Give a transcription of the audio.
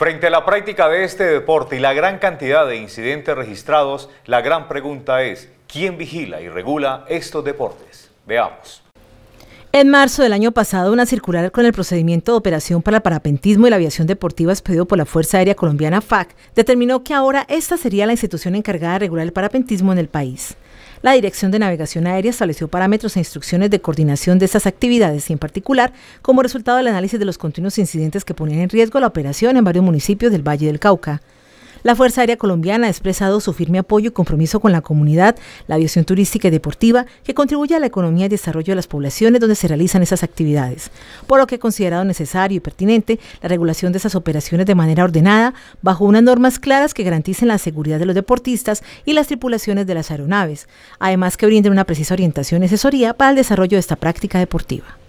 Frente a la práctica de este deporte y la gran cantidad de incidentes registrados, la gran pregunta es, ¿quién vigila y regula estos deportes? Veamos. En marzo del año pasado, una circular con el procedimiento de operación para el parapentismo y la aviación deportiva expedido por la Fuerza Aérea Colombiana FAC determinó que ahora esta sería la institución encargada de regular el parapentismo en el país. La Dirección de Navegación Aérea estableció parámetros e instrucciones de coordinación de estas actividades y en particular como resultado del análisis de los continuos incidentes que ponían en riesgo la operación en varios municipios del Valle del Cauca. La Fuerza Aérea Colombiana ha expresado su firme apoyo y compromiso con la comunidad, la aviación turística y deportiva, que contribuye a la economía y desarrollo de las poblaciones donde se realizan esas actividades, por lo que he considerado necesario y pertinente la regulación de esas operaciones de manera ordenada, bajo unas normas claras que garanticen la seguridad de los deportistas y las tripulaciones de las aeronaves, además que brinden una precisa orientación y asesoría para el desarrollo de esta práctica deportiva.